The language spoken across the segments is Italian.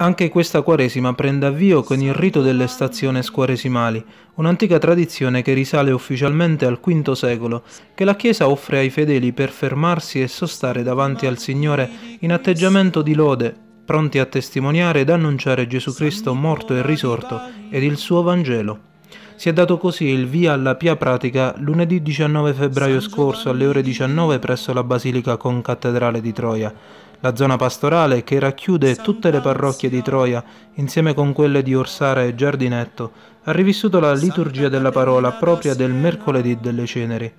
Anche questa Quaresima prende avvio con il rito delle stazioni squaresimali, un'antica tradizione che risale ufficialmente al V secolo, che la Chiesa offre ai fedeli per fermarsi e sostare davanti al Signore in atteggiamento di lode, pronti a testimoniare ed annunciare Gesù Cristo morto e risorto ed il suo Vangelo. Si è dato così il via alla pia pratica lunedì 19 febbraio scorso alle ore 19 presso la Basilica Concattedrale di Troia la zona pastorale che racchiude tutte le parrocchie di Troia, insieme con quelle di Orsara e Giardinetto, ha rivissuto la liturgia della parola propria del mercoledì delle ceneri.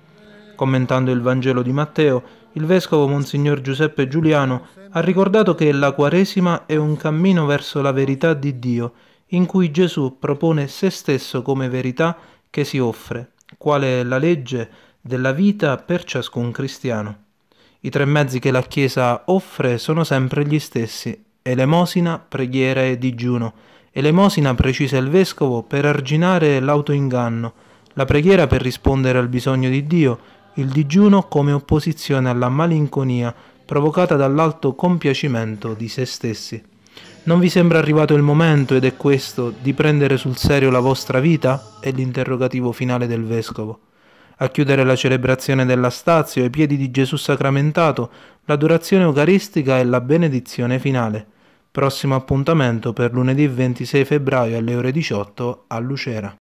Commentando il Vangelo di Matteo, il vescovo Monsignor Giuseppe Giuliano ha ricordato che la Quaresima è un cammino verso la verità di Dio, in cui Gesù propone se stesso come verità che si offre, quale è la legge della vita per ciascun cristiano. I tre mezzi che la Chiesa offre sono sempre gli stessi, elemosina, preghiera e digiuno. Elemosina precisa il Vescovo per arginare l'autoinganno, la preghiera per rispondere al bisogno di Dio, il digiuno come opposizione alla malinconia provocata dall'alto compiacimento di se stessi. Non vi sembra arrivato il momento, ed è questo, di prendere sul serio la vostra vita? È l'interrogativo finale del Vescovo. A chiudere la celebrazione della stazio ai piedi di Gesù sacramentato, l'adorazione eucaristica e la benedizione finale. Prossimo appuntamento per lunedì 26 febbraio alle ore 18 a Lucera.